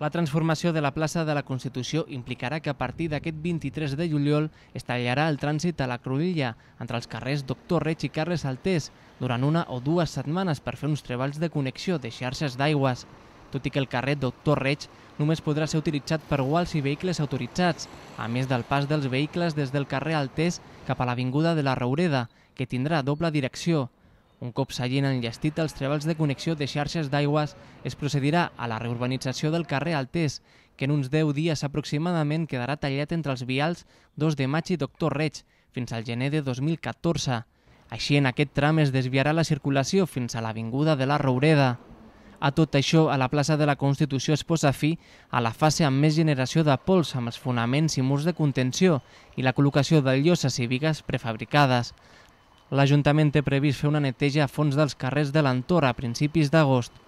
La transformació de la plaça de la Constitució implicarà que a partir d'aquest 23 de juliol es tallarà el trànsit a la Cruïlla entre els carrers Doctor Reig i Carles Altés durant una o dues setmanes per fer uns treballs de connexió de xarxes d'aigües, tot i que el carrer Doctor Reig només podrà ser utilitzat per guals i vehicles autoritzats, a més del pas dels vehicles des del carrer Altés cap a l'Avinguda de la Raureda, que tindrà doble direcció, un cop s'hagin enllestit els treballs de connexió de xarxes d'aigües, es procedirà a la reurbanització del carrer Altés, que en uns 10 dies aproximadament quedarà tallat entre els vials 2 de maig i Doctor Reig, fins al gener de 2014. Així, en aquest tram es desviarà la circulació fins a l'Avinguda de la Roureda. A tot això, a la plaça de la Constitució es posa fi a la fase amb més generació de pols amb els fonaments i murs de contenció i la col·locació de lloses i vigues prefabricades. L'Ajuntament té previst fer una neteja a fons dels carrers de l'Antora a principis d'agost.